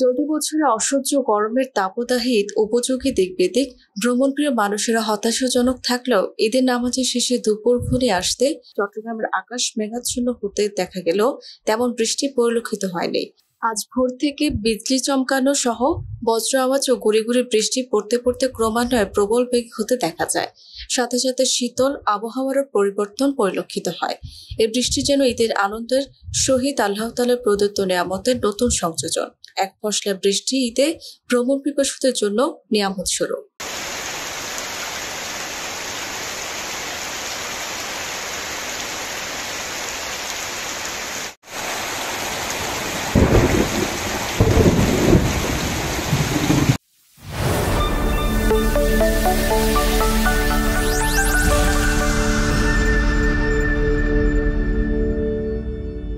চলতি বছরে অসহ্য গরমের তাপদাহিত উপযোগী দিক বেদিক ভ্রমণপ্রিয় মানুষেরা হতাশাজনক থাকলেও ঈদের নামাজের শেষে দুপুর ঘুরে আসতে চট্টগ্রামের আকাশ মেঘাচ্ছন্ন হতে দেখা গেল তেমন বৃষ্টি পরিলক্ষিত হয়নি আজ ভোর থেকে বিজলি চমকানো সহ বজ্র আওয়াজ ও গুড়ি গুড়ি বৃষ্টি পড়তে পড়তে ক্রমান্বয়ে প্রবল বেগ হতে দেখা যায় সাথে সাথে শীতল আবহাওয়ারও পরিবর্তন পরিলক্ষিত হয় এই বৃষ্টি যেন ঈদের আনন্দের শহীদ আল্লাহতালের প্রদত্ত নেয়ামতের নতুন সংযোজন এক ফসলা বৃষ্টি ভ্রমণ পিপাসুদের জন্য নিয়ামত স্বরূপ